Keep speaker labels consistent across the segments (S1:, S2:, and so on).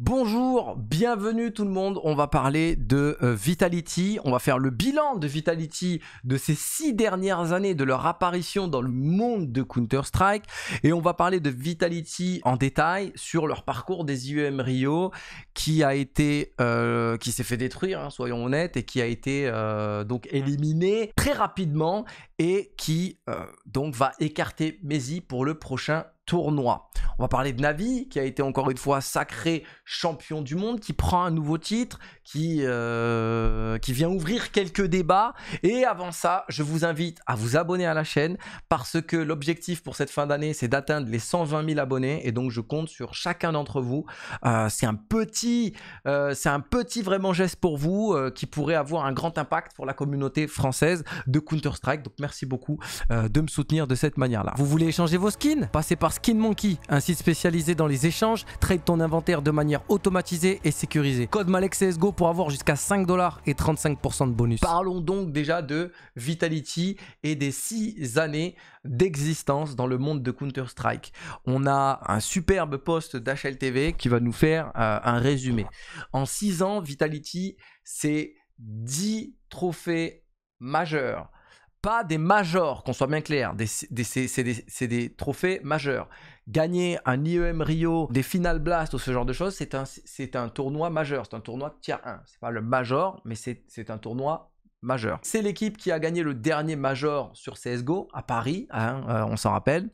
S1: Bonjour, bienvenue tout le monde. On va parler de euh, Vitality. On va faire le bilan de Vitality de ces six dernières années de leur apparition dans le monde de Counter-Strike. Et on va parler de Vitality en détail sur leur parcours des IEM Rio qui a été, euh, qui s'est fait détruire, hein, soyons honnêtes, et qui a été euh, donc éliminé très rapidement et qui donc va écarter Messi pour le prochain tournoi. On va parler de Navi, qui a été encore une fois sacré champion du monde, qui prend un nouveau titre, qui, euh, qui vient ouvrir quelques débats. Et avant ça, je vous invite à vous abonner à la chaîne, parce que l'objectif pour cette fin d'année, c'est d'atteindre les 120 000 abonnés. Et donc, je compte sur chacun d'entre vous. Euh, c'est un petit, euh, c'est un petit vraiment geste pour vous qui pourrait avoir un grand impact pour la communauté française de Counter-Strike. Donc, merci beaucoup de me soutenir de cette manière-là. Vous voulez échanger vos skins Passez par Skin Monkey, un site spécialisé dans les échanges, trade ton inventaire de manière automatisée et sécurisée. Code Malek CSGO pour avoir jusqu'à 5 dollars et 35% de bonus. Parlons donc déjà de Vitality et des 6 années d'existence dans le monde de Counter-Strike. On a un superbe poste d'HLTV qui va nous faire euh, un résumé. En 6 ans, Vitality, c'est 10 trophées majeurs pas des majors, qu'on soit bien clair, des, des, c'est des, trophées majeurs. Gagner un IEM Rio, des Final Blast ou ce genre de choses, c'est un, un, tournoi majeur, c'est un tournoi tier 1. C'est pas le major, mais c'est un tournoi majeur. C'est l'équipe qui a gagné le dernier major sur CSGO à Paris, hein, euh, on s'en rappelle.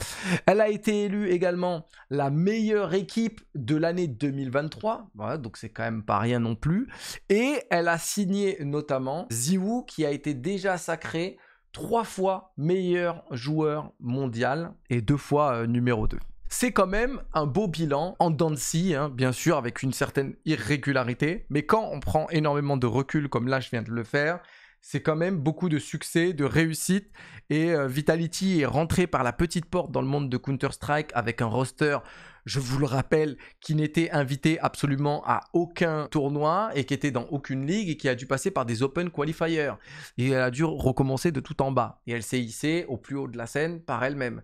S1: Elle a été élue également la meilleure équipe de l'année 2023, voilà, donc c'est quand même pas rien non plus. Et elle a signé notamment Ziwoo qui a été déjà sacré trois fois meilleur joueur mondial et deux fois euh, numéro 2. C'est quand même un beau bilan en Dancy, hein, bien sûr, avec une certaine irrégularité, mais quand on prend énormément de recul, comme là je viens de le faire, c'est quand même beaucoup de succès, de réussite. Et euh, Vitality est rentré par la petite porte dans le monde de Counter-Strike avec un roster je vous le rappelle, qui n'était invité absolument à aucun tournoi et qui était dans aucune ligue et qui a dû passer par des Open Qualifiers. Et elle a dû recommencer de tout en bas. Et elle s'est hissée au plus haut de la scène par elle-même.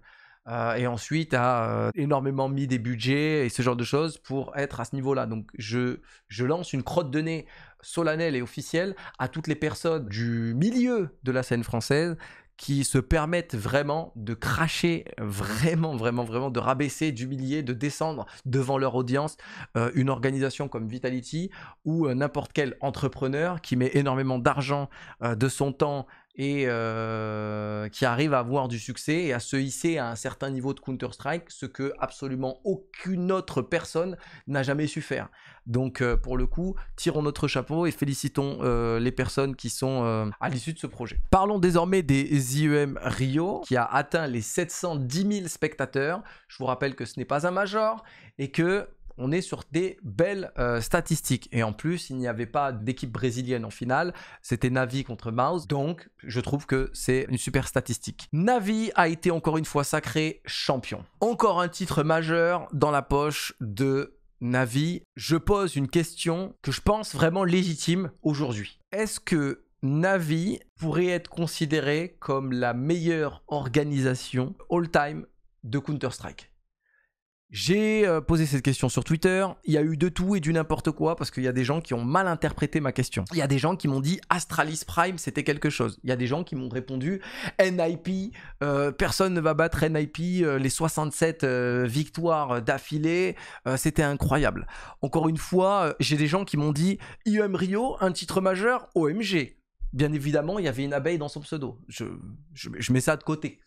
S1: Euh, et ensuite a euh, énormément mis des budgets et ce genre de choses pour être à ce niveau-là. Donc je, je lance une crotte de nez solennelle et officielle à toutes les personnes du milieu de la scène française qui se permettent vraiment de cracher, vraiment, vraiment, vraiment, de rabaisser, d'humilier, de descendre devant leur audience euh, une organisation comme Vitality ou euh, n'importe quel entrepreneur qui met énormément d'argent, euh, de son temps, et euh, qui arrive à avoir du succès et à se hisser à un certain niveau de Counter-Strike, ce que absolument aucune autre personne n'a jamais su faire. Donc euh, pour le coup, tirons notre chapeau et félicitons euh, les personnes qui sont à l'issue de ce projet. Parlons désormais des IEM Rio, qui a atteint les 710 000 spectateurs. Je vous rappelle que ce n'est pas un major et que on est sur des belles euh, statistiques. Et en plus, il n'y avait pas d'équipe brésilienne en finale, c'était Navi contre Mouse, donc je trouve que c'est une super statistique. Navi a été encore une fois sacré champion. Encore un titre majeur dans la poche de Navi. Je pose une question que je pense vraiment légitime aujourd'hui. Est-ce que Navi pourrait être considéré comme la meilleure organisation all-time de Counter-Strike j'ai euh, posé cette question sur Twitter. Il y a eu de tout et du n'importe quoi parce qu'il y a des gens qui ont mal interprété ma question. Il y a des gens qui m'ont dit Astralis Prime, c'était quelque chose. Il y a des gens qui m'ont répondu NIP, euh, personne ne va battre NIP, euh, les 67 victoires d'affilée, c'était incroyable. Encore une fois, j'ai des gens qui m'ont dit IEM Rio, un titre majeur, OMG bien évidemment, il y avait une abeille dans son pseudo. Je, mets ça de côté.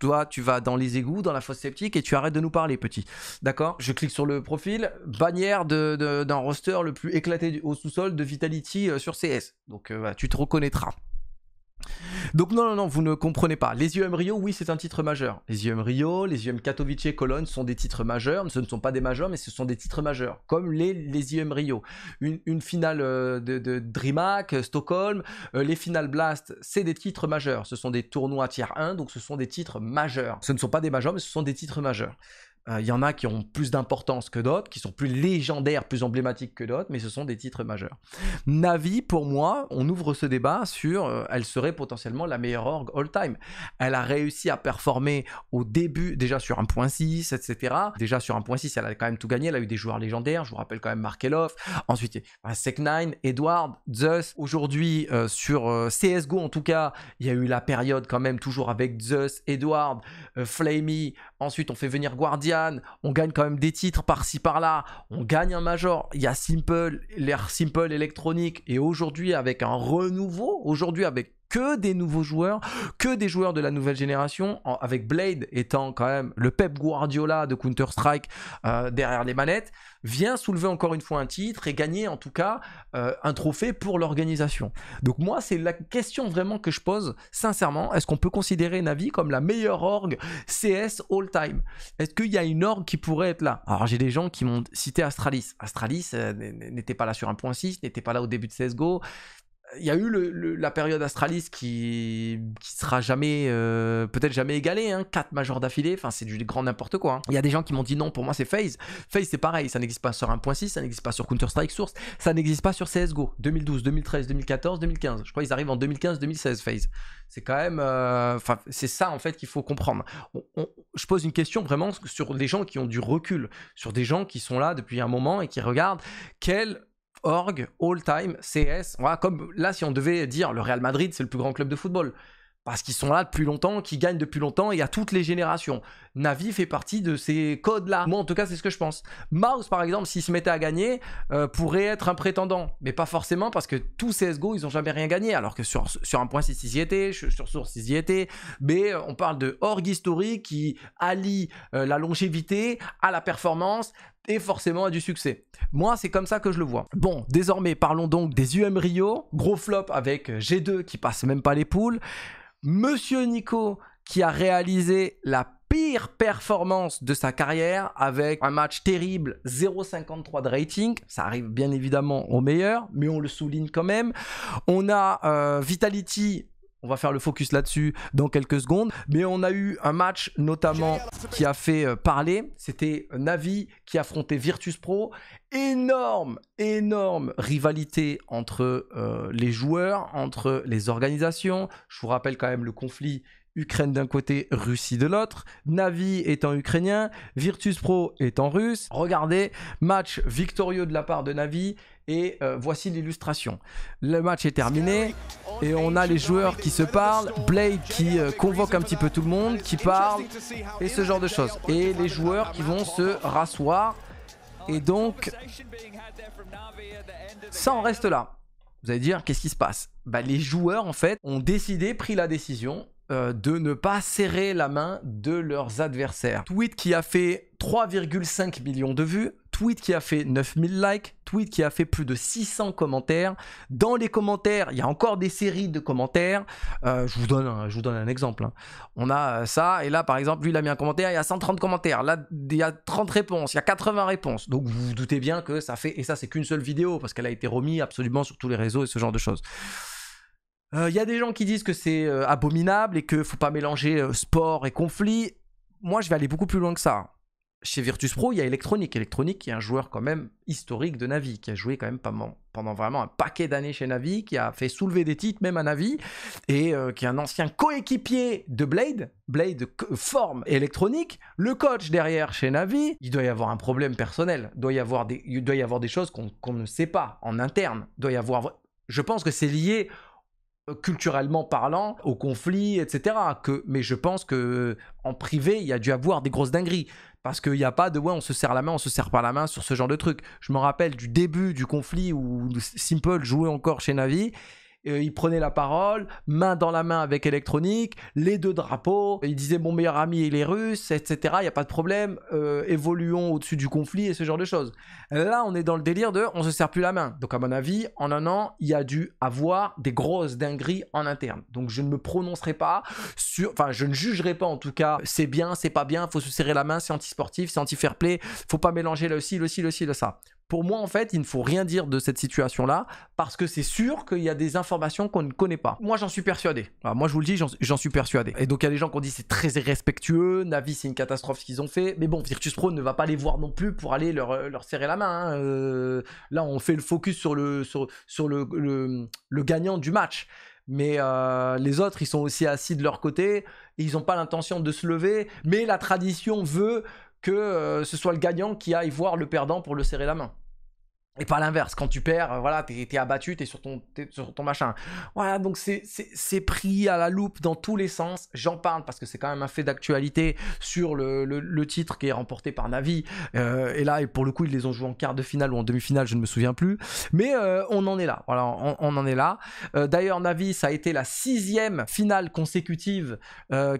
S1: toi, tu vas dans les égouts, dans la fosse sceptique, et tu arrêtes de nous parler, petit. D'accord Je clique sur le profil, bannière d'un roster le plus éclaté au sous-sol de Vitality euh, sur CS. Donc, euh, bah, tu te reconnaîtras. Donc non, non, non, vous ne comprenez pas. Les IEM Rio, oui, c'est un titre majeur. Les IEM Rio, les IEM Katowice et Cologne sont des titres majeurs. Ce ne sont pas des majeurs, mais ce sont des titres majeurs, comme les, les IEM Rio. Une, finale euh, de, DreamHack, euh, Stockholm, euh, les finales Blast, c'est des titres majeurs. Ce sont des tournois tiers 1, donc ce sont des titres majeurs. Ce ne sont pas des majeurs, mais ce sont des titres majeurs. Euh, il y en a qui ont plus d'importance que d'autres, qui sont plus légendaires, plus emblématiques que d'autres, mais ce sont des titres majeurs. Navi, pour moi, on ouvre ce débat sur euh, elle serait potentiellement la meilleure org all-time. Elle a réussi à performer au début, déjà sur un 1.6, etc. Déjà sur 1.6, elle a quand même tout gagné. Elle a eu des joueurs légendaires. Je vous rappelle quand même Markelov. Ensuite, ben, euh, Sec9, Edward, Zeus. Aujourd'hui, sur CSGO, en tout cas, il y a eu la période quand même toujours avec Zeus, Edward, Flamey, Ensuite, on fait venir Guardian. On gagne quand même des titres par-ci par-là. On gagne un major. Il y a Simple, l'air Simple électronique. Et aujourd'hui, avec un renouveau, aujourd'hui, avec que des nouveaux joueurs, que des joueurs de la nouvelle génération, avec Blade étant quand même le Pep Guardiola de Counter-Strike euh, derrière les manettes, vient soulever encore une fois un titre et gagner en tout cas euh, un trophée pour l'organisation. Donc moi, c'est la question vraiment que je pose sincèrement. Est-ce qu'on peut considérer Navi comme la meilleure orgue CS all time Est-ce qu'il y a une orgue qui pourrait être là Alors j'ai des gens qui m'ont cité Astralis. Astralis euh, n'était pas là sur 1.6, n'était pas là au début de CSGO il y a eu la période Astralis qui sera jamais euh, peut-être jamais égalée hein, 4 majors d'affilée enfin c'est du grand n'importe quoi hein. il y a des gens qui m'ont dit non pour moi c'est phase phase c'est pareil ça n'existe pas sur 1.6 ça n'existe pas sur Counter Strike Source ça n'existe pas sur CS:GO 2012 2013 2014 2015 je crois qu'ils arrivent en 2015 2016 phase c'est quand même euh, c'est ça en fait qu'il faut comprendre je pose une question vraiment sur des gens qui ont du recul sur des gens qui sont là depuis un moment et qui regardent quel org, all-time, CS. Voilà, comme là, si on devait dire le Real Madrid, c'est le plus grand club de football. Parce qu'ils sont là depuis longtemps, qu'ils gagnent depuis longtemps et a toutes les générations. Navi fait partie de ces codes-là. Moi, en tout cas, c'est ce que je pense. Mouse, par exemple, s'il se mettait à gagner, pourrait être un prétendant. Mais pas forcément parce que tous CSGO, ils n'ont jamais rien gagné. Alors que sur, sur un point, ils y étaient. Sur Source, ils y étaient. Mais on parle de org historique qui allie la longévité à la performance et forcément a du succès. Moi, c'est comme ça que je le vois. Bon, désormais, parlons donc des UM Rio. Gros flop avec G2 qui passe même pas les poules. Monsieur Nico qui a réalisé la pire performance de sa carrière avec un match terrible, 0,53 de rating. Ça arrive bien évidemment au meilleur, mais on le souligne quand même. On a euh, Vitality on va faire le focus là-dessus dans quelques secondes. Mais on a eu un match notamment qui a fait euh, parler. C'était Navi qui affrontait Virtus Pro. Énorme, énorme rivalité entre euh, les joueurs, entre les organisations. Je vous rappelle quand même le conflit Ukraine d'un côté, Russie de l'autre. Navi étant ukrainien, Virtus Pro étant russe. Regardez, match victorieux de la part de Navi. Et euh, voici l'illustration. Le match est terminé et on a les joueurs qui se parlent. Blade qui euh, convoque un petit peu tout le monde, qui parle et ce genre de choses. Et les joueurs qui vont se rasseoir. Et donc, ça en reste là. Vous allez dire, qu'est-ce qui se passe bah, Les joueurs, en fait, ont décidé, pris la décision euh, de ne pas serrer la main de leurs adversaires. Tweet qui a fait 3,5 millions de vues, tweet qui a fait 9000 likes, tweet qui a fait plus de 600 commentaires. Dans les commentaires, il y a encore des séries de commentaires. Euh, je, vous donne un, je vous donne un exemple. Hein. On a euh, ça, et là par exemple, lui il a mis un commentaire, il y a 130 commentaires, là il y a 30 réponses, il y a 80 réponses. Donc vous vous doutez bien que ça fait, et ça c'est qu'une seule vidéo, parce qu'elle a été remise absolument sur tous les réseaux et ce genre de choses. Il euh, y a des gens qui disent que c'est euh, abominable et que faut pas mélanger euh, sport et conflit. Moi, je vais aller beaucoup plus loin que ça. Chez Virtus Pro, il y a Electronic. Electronic qui est un joueur quand même historique de Navi, qui a joué quand même pendant, vraiment un paquet d'années chez Navi, qui a fait soulever des titres même à Navi, et qui est un ancien coéquipier de Blade. Blade forme Electronic, le coach derrière chez Navi. Il doit y avoir un problème personnel, il doit y avoir des, doit y avoir des choses qu'on ne sait pas en interne. doit y avoir... Je pense que c'est lié culturellement parlant, au conflit, etc. Que, mais je pense que euh, en privé, il y a dû avoir des grosses dingueries. Parce qu'il n'y a pas de ouais, on se serre la main, on se serre par la main sur ce genre de truc. Je me rappelle du début du conflit où Simple jouait encore chez Navi euh, il prenait la parole, main dans la main avec électronique, les deux drapeaux, il disait mon meilleur ami il est russe, etc. Il n'y a pas de problème, euh, évoluons au-dessus du conflit et ce genre de choses. Là, on est dans le délire de on se serre plus la main. Donc à mon avis, en un an, il y a dû avoir des grosses dingueries en interne. Donc je ne me prononcerai pas sur, enfin je ne jugerai pas en tout cas, c'est bien, c'est pas bien, faut se serrer la main, c'est anti-sportif, c'est anti-fair play, faut pas mélanger le ci, le ci, le ci, le ça. Pour moi, en fait, il ne faut rien dire de cette situation-là parce que c'est sûr qu'il y a des informations qu'on ne connaît pas. Moi, j'en suis persuadé. moi, je vous le dis, j'en suis persuadé. Et donc, il y a des gens qui ont dit c'est très irrespectueux, Navi, c'est une catastrophe ce qu'ils ont fait. Mais bon, Virtus Pro ne va pas les voir non plus pour aller leur, euh, leur serrer la main. Hein. Euh, là, on fait le focus sur le, sur, sur le, le, gagnant du match mais euh, les autres ils sont aussi assis de leur côté ils n'ont pas l'intention de se lever mais la tradition veut que ce soit le gagnant qui aille voir le perdant pour le serrer la main et pas l'inverse, quand tu perds, euh, voilà, t'es es abattu, t'es sur, ton, sur ton machin. Voilà, donc c'est pris à la loupe dans tous les sens. J'en parle parce que c'est quand même un fait d'actualité sur le, le, titre qui est remporté par Navi. Euh, et là, et pour le coup, ils les ont joués en quart de finale ou en demi-finale, je ne me souviens plus. Mais euh, on en est là, voilà, on, en est là. D'ailleurs, Navi, ça a été la sixième finale consécutive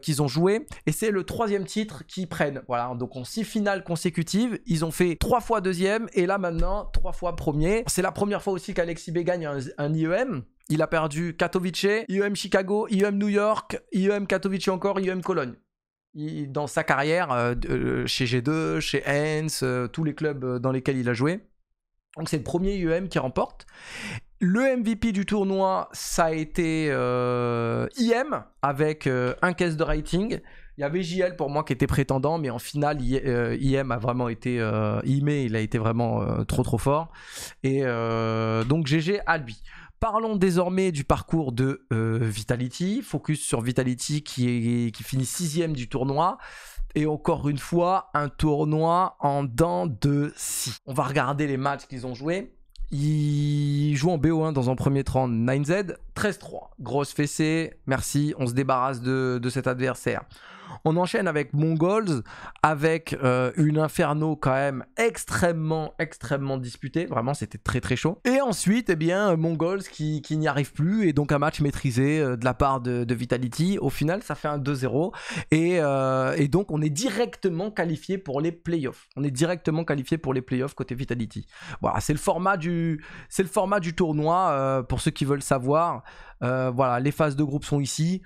S1: qu'ils ont joué. Et c'est le troisième titre qu'ils prennent. Voilà, donc en six finales consécutives, ils ont fait trois fois deuxième. Et là maintenant, trois fois premier. C'est la première fois aussi qu'Alexis B gagne un, IEM. Il a perdu Katowice, IEM Chicago, IEM New York, IEM Katowice encore, IEM Cologne. dans sa carrière, euh, euh, chez G2, chez Hens, euh, tous les clubs dans lesquels il a joué. Donc c'est le premier IEM qui remporte. Le MVP du tournoi, ça a été IEM IM avec un caisse de rating. Il y avait JL pour moi qui était prétendant, mais en finale, IM euh, a vraiment été. Euh, e, il a été vraiment euh, trop trop fort. Et euh, donc GG à lui. Parlons désormais du parcours de Vitality. Focus sur Vitality qui, qui finit sixième du tournoi. Et encore une fois, un tournoi en dents de scie. On va regarder les matchs qu'ils ont joués. Ils jouent en BO1 dans un premier temps 9Z, 13-3. Grosse fessée, merci, on se débarrasse de cet adversaire. On enchaîne avec Mongols, avec euh, une Inferno quand même extrêmement, extrêmement disputée. Vraiment, c'était très très chaud. Et ensuite, eh bien, Mongols qui, n'y arrive plus et donc un match maîtrisé euh, de la part de, Vitality. Au final, ça fait un 2-0 euh, et, donc on est directement qualifié pour les playoffs. On est directement qualifié pour les playoffs côté Vitality. Voilà, c'est le format du, c'est le format du tournoi pour ceux qui veulent savoir. voilà, les phases de groupe sont ici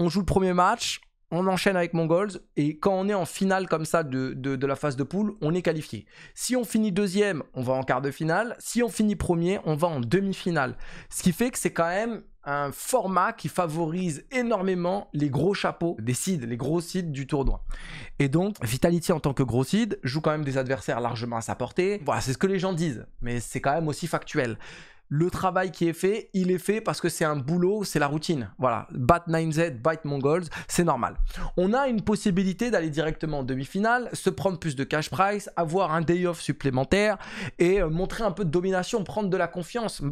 S1: on joue le premier match, on enchaîne avec Mongols et quand on est en finale comme ça de, la phase de poule, on est qualifié. Si on finit deuxième, on va en quart de finale. Si on finit premier, on va en demi-finale. Ce qui fait que c'est quand même un format qui favorise énormément les gros chapeaux des seeds, les gros seeds du tournoi. Et donc, Vitality en tant que gros seed joue quand même des adversaires largement à sa portée. Voilà, c'est ce que les gens disent, mais c'est quand même aussi factuel le travail qui est fait, il est fait parce que c'est un boulot, c'est la routine. Voilà, bat 9Z, bite Mongols, c'est normal. On a une possibilité d'aller directement en demi-finale, se prendre plus de cash price, avoir un day off supplémentaire et euh, montrer un peu de domination, prendre de la confiance,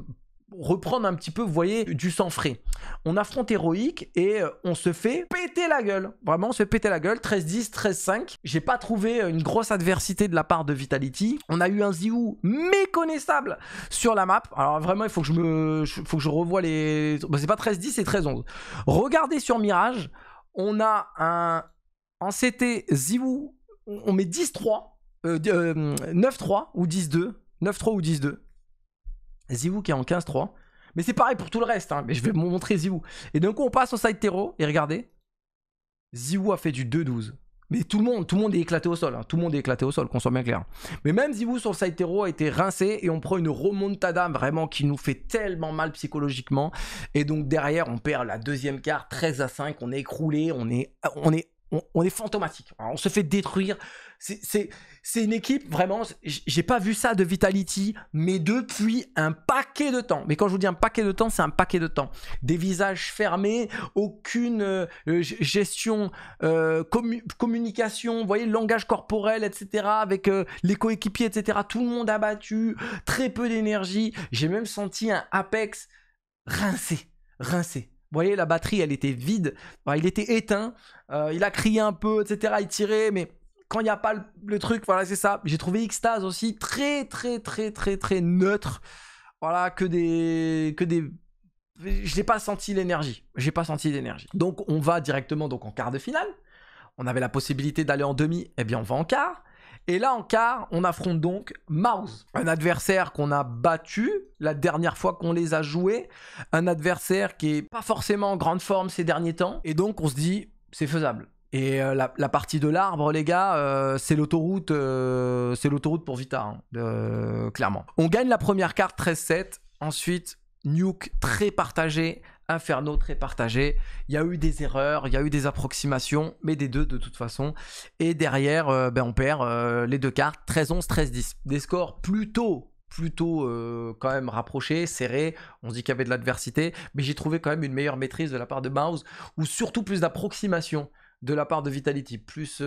S1: reprendre un petit peu, vous voyez, du sang frais. On affronte héroïque et euh, on se fait péter la gueule. Vraiment, on se fait péter la gueule. 13-10, 13-5. J'ai pas trouvé euh, une grosse adversité de la part de Vitality. On a eu un Ziou méconnaissable sur la map. Alors vraiment, il faut que je me, faut que je revoie les. Bah, c'est pas 13-10, c'est 13-11. Regardez sur Mirage, on a un en CT Ziou. On met 10-3, 9-3 euh, ou 10-2, 9-3 ou 10-2. Ziwu qui est en 15-3. Mais c'est pareil pour tout le reste, hein, mais je vais vous montrer Ziwu. Et d'un coup, on passe au side terreau, et regardez, Ziwu a fait du 2-12. Mais tout le monde, tout le monde est éclaté au sol. Hein. Tout le monde est éclaté au sol, qu'on soit bien clair. Mais même Ziwu sur le side terreau a été rincé et on prend une remontada vraiment qui nous fait tellement mal psychologiquement. Et donc derrière, on perd la deuxième carte, 13 à 5, on est écroulé, on est, on est on, est fantomatique. Hein, on se fait détruire. C'est une équipe, vraiment, j'ai pas vu ça de Vitality, mais depuis un paquet de temps. Mais quand je vous dis un paquet de temps, c'est un paquet de temps. Des visages fermés, aucune euh, gestion, euh, communication, vous voyez, langage corporel, etc. Avec euh, les coéquipiers, etc. Tout le monde abattu, très peu d'énergie. J'ai même senti un Apex rincé, rincé. Vous voyez, la batterie, elle était vide. il était éteint. Euh, il a crié un peu, etc. Il tirait, mais quand il n'y a pas le, truc, voilà, c'est ça. J'ai trouvé Extase aussi très, très, très, très, très neutre. Voilà, que des. Que des je n'ai pas senti l'énergie. J'ai pas senti l'énergie. Donc on va directement donc en quart de finale. On avait la possibilité d'aller en demi, eh bien on va en quart. Et là, en quart, on affronte donc Mouse, un adversaire qu'on a battu la dernière fois qu'on les a joués, un adversaire qui est pas forcément en grande forme ces derniers temps. Et donc, on se dit, c'est faisable. Et euh, la, partie de l'arbre, les gars, euh, c'est l'autoroute, euh, c'est l'autoroute pour Vita, hein, clairement. On gagne la première carte 13-7. Ensuite, Nuke très partagé Inferno très partagé. Il y a eu des erreurs, il y a eu des approximations, mais des deux de toute façon. Et derrière, euh, ben on perd euh, les deux cartes 13-11, 13-10. Des scores plutôt plutôt euh, quand même rapprochés, serrés, on se dit qu'il y avait de l'adversité, mais j'ai trouvé quand même une meilleure maîtrise de la part de Mouse, ou surtout plus d'approximation de la part de Vitality, plus il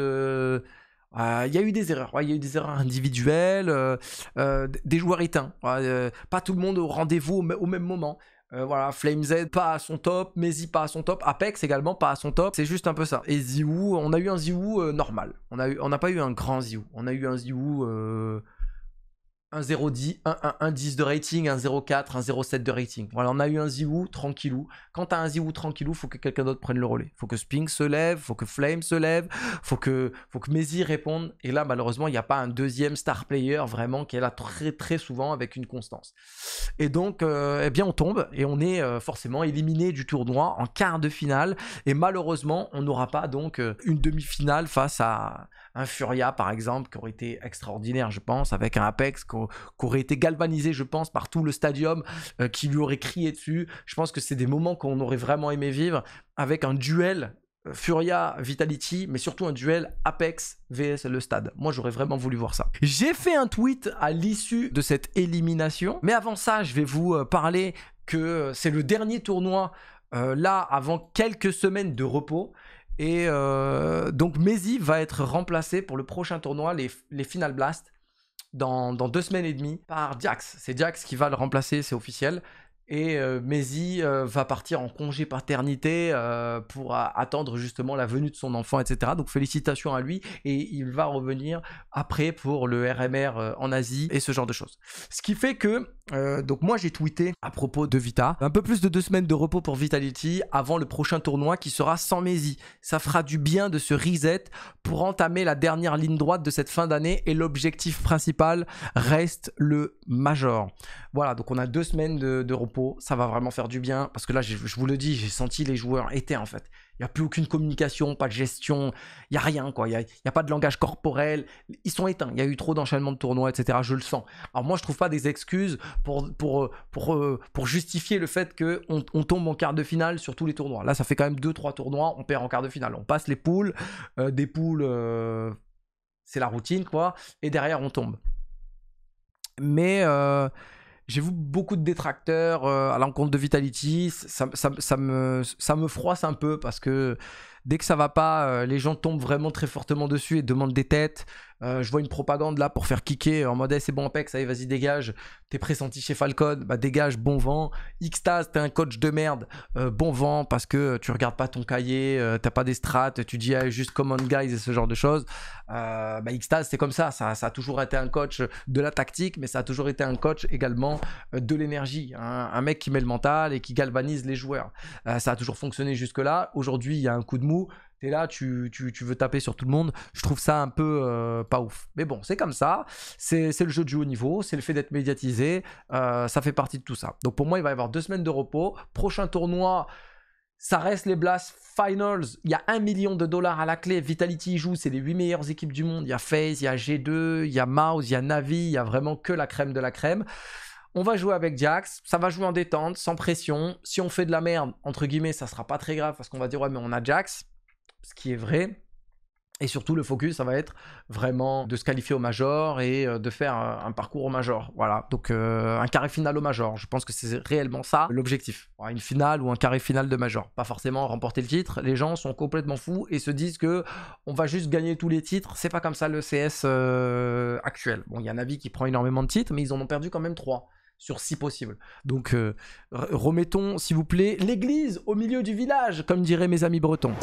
S1: y a eu des erreurs, il y a eu des erreurs individuelles, des joueurs éteints, pas tout le monde au rendez-vous au, même moment. Euh, voilà, Flame Z pas à son top, Maisy, pas à son top, Apex également pas à son top, c'est juste un peu ça. Et Ziou, on a eu un Ziou euh, normal, on n'a pas eu un grand Ziou. on a eu un Ziou. Euh, un 0,10, un, un 10 de rating, un 0,4, un 0,7 de rating. Voilà, on a eu un Ziwoo tranquillou. Quand t'as un Ziwoo tranquillou, faut que quelqu'un d'autre prenne le relais. Faut que Sping se lève, faut que Flame se lève, faut que, faut que Maisie réponde. Et là, malheureusement, il n'y a pas un deuxième star player vraiment qui est là très très souvent avec une constance. Et donc, euh, eh bien, on tombe et on est euh, forcément éliminé du tournoi en quart de finale. Et malheureusement, on n'aura pas donc euh, une demi-finale face à un Furia, par exemple, qui aurait été extraordinaire, je pense, avec un Apex euh, qu'aurait été galvanisé, je pense, par tout le stadium euh, qui lui aurait crié dessus. Je pense que c'est des moments qu'on aurait vraiment aimé vivre avec un duel euh, Furia, Vitality, mais surtout un duel Apex vs le stade. Moi, j'aurais vraiment voulu voir ça. J'ai fait un tweet à l'issue de cette élimination, mais avant ça, je vais vous parler que c'est le dernier tournoi là avant quelques semaines de repos. Et donc maisy va être remplacé pour le prochain tournoi, les, les Final Blast dans, deux semaines et demie par Jax. C'est Jax qui va le remplacer, c'est officiel. Et euh, Maisy euh, va partir en congé paternité euh, pour attendre justement la venue de son enfant, etc. Donc félicitations à lui et il va revenir après pour le RMR en Asie et ce genre de choses. Ce qui fait que donc moi j'ai tweeté à propos de Vita un peu plus de deux semaines de repos pour Vitality avant le prochain tournoi qui sera sans Maisy. Ça fera du bien de se reset pour entamer la dernière ligne droite de cette fin d'année et l'objectif principal reste le Major. Voilà donc on a deux semaines de repos ça va vraiment faire du bien. Parce que là, je, vous le dis, j'ai senti les joueurs étaient en fait. Il n'y a plus aucune communication, pas de gestion, il n'y a rien, quoi. Il n'y a, a, pas de langage corporel. Ils sont éteints. Il y a eu trop d'enchaînements de tournois, etc. Je le sens. Alors moi, je trouve pas des excuses pour, pour, pour, euh, pour justifier le fait qu'on on tombe en quart de finale sur tous les tournois. Là, ça fait quand même 2-3 tournois, on perd en quart de finale. On passe les poules, euh, des poules, euh, c'est la routine, quoi. Et derrière, on tombe. Mais j'ai vu beaucoup de détracteurs euh, à l'encontre de Vitality. Ça, me, ça me froisse un peu parce que Dès que ça va pas, euh, les gens tombent vraiment très fortement dessus et demandent des têtes. Euh, je vois une propagande là pour faire kicker en mode eh, c'est bon, Apex, allez, vas-y, dégage. T'es pressenti chez Falcon, bah dégage, bon vent. Xtaz, t'es un coach de merde, euh, bon vent parce que tu regardes pas ton cahier, t'as pas des strats, tu dis ah, juste command guys et ce genre de choses. bah, Xtaz, c'est comme ça. ça. a toujours été un coach de la tactique, mais ça a toujours été un coach également de l'énergie. Un mec qui met le mental et qui galvanise les joueurs. ça a toujours fonctionné jusque-là. Aujourd'hui, il y a un coup de mou, t'es là, tu, veux taper sur tout le monde. Je trouve ça un peu euh, pas ouf. Mais bon, c'est comme ça. C'est le jeu de du au niveau, c'est le fait d'être médiatisé. Euh, ça fait partie de tout ça. Donc pour moi, il va y avoir deux semaines de repos. Prochain tournoi. Ça reste les Blast Finals. Il y a un million de dollars à la clé. Vitality joue. C'est les huit meilleures équipes du monde. Il y a FaZe, il y a G2, il y a Mouse, il y a Navi. Il y a vraiment que la crème de la crème. On va jouer avec Jax, ça va jouer en détente, sans pression. Si on fait de la merde, entre guillemets, ça sera pas très grave parce qu'on va dire ouais mais on a Jax, ce qui est vrai. Et surtout le focus, ça va être vraiment de se qualifier au major et euh, de faire euh, un parcours au major. Voilà, donc euh, un carré final au major. Je pense que c'est réellement ça l'objectif. Une finale ou un carré final de major. Pas forcément remporter le titre. Les gens sont complètement fous et se disent que on va juste gagner tous les titres. C'est pas comme ça le CS actuel. Bon, il y a Navi qui prend énormément de titres, mais ils en ont perdu quand même trois sur si possible. Donc euh, remettons, s'il vous plaît, l'église au milieu du village, comme diraient mes amis bretons.